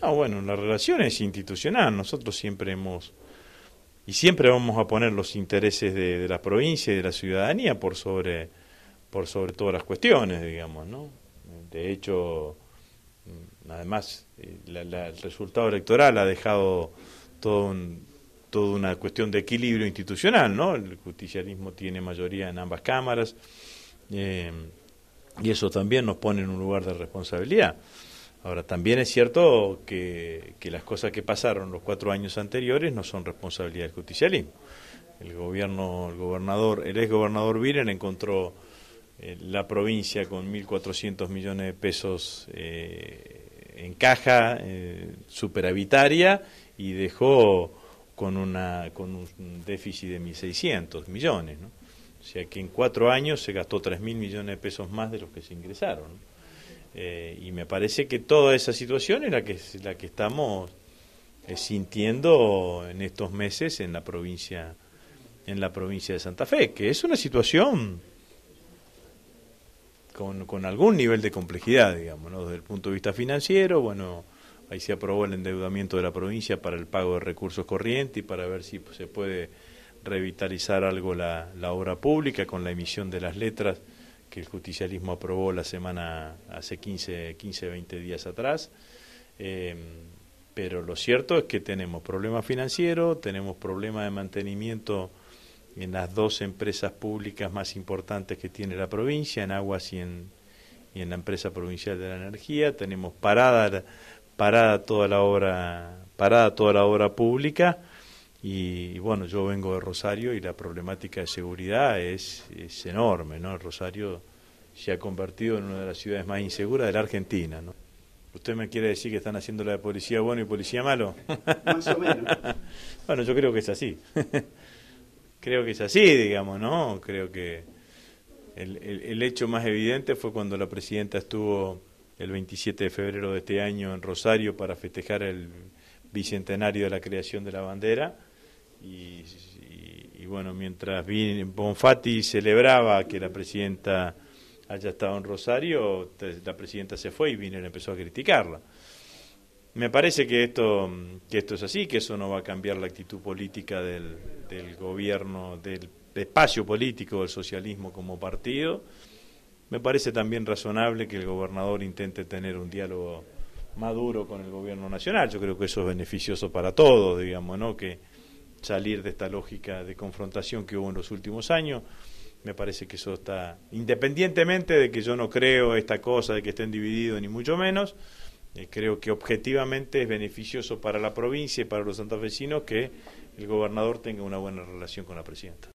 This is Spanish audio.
Ah, bueno, la relación es institucional. Nosotros siempre hemos y siempre vamos a poner los intereses de, la provincia y de la ciudadanía por sobre por sobre todas las cuestiones, digamos, ¿no? De hecho, mm, además, eh, el resultado electoral ha dejado todo toda una cuestión de equilibrio institucional, ¿no? El justicialismo tiene mayoría en ambas cámaras eh, y eso también nos pone en un lugar de responsabilidad. Ahora, también es cierto que, las cosas que pasaron los cuatro años anteriores no son responsabilidad del justicialismo. El gobierno, el gobernador, el exgobernador Viren encontró eh, la provincia con 1.400 millones de pesos eh, en caja eh, superavitaria y dejó con, con un déficit de 1.600 millones. ¿no? O sea que en cuatro años se gastó 3.000 millones de pesos más de los que se ingresaron. Eh, y me parece que toda esa situación es la que, la que estamos eh, sintiendo en estos meses en la provincia en la provincia de Santa Fe, que es una situación con, algún nivel de complejidad, digamos, desde el punto de vista financiero, bueno, ahí se aprobó el endeudamiento de la provincia para el pago de recursos corrientes y para ver si se puede revitalizar algo la obra pública con la emisión de las letras que el justicialismo aprobó la semana hace 15, 15 20 días atrás. Eh, pero lo cierto es que tenemos problemas financieros, tenemos problemas de mantenimiento en las dos empresas públicas más importantes que tiene la provincia, en Aguas y en, y en la empresa provincial de la energía, tenemos parada, parada toda la parada toda la obra pública y, bueno, yo vengo de Rosario y la problemática de seguridad es, es enorme, ¿no? Rosario se ha convertido en una de las ciudades más inseguras de la Argentina, ¿no? ¿Usted me quiere decir que están haciendo la de policía bueno y policía malo? Más o menos. bueno, yo creo que es así. creo que es así, digamos, ¿no? Creo que el, el hecho más evidente fue cuando la presidenta estuvo el 27 de febrero de este año en Rosario para festejar el bicentenario de la creación de la bandera y, y, bueno, mientras Bonfatti celebraba que la presidenta haya estado en Rosario, la presidenta se fue y Viner empezó a criticarla. Me parece que esto, que esto es así, que eso no va a cambiar la actitud política del, gobierno, del espacio político del socialismo como partido. Me parece también razonable que el gobernador intente tener un diálogo maduro con el gobierno nacional. Yo creo que eso es beneficioso para todos, digamos, ¿no? Que, salir de esta lógica de confrontación que hubo en los últimos años. Me parece que eso está, independientemente de que yo no creo esta cosa de que estén divididos, ni mucho menos, eh, creo que objetivamente es beneficioso para la provincia y para los santafesinos que el gobernador tenga una buena relación con la presidenta.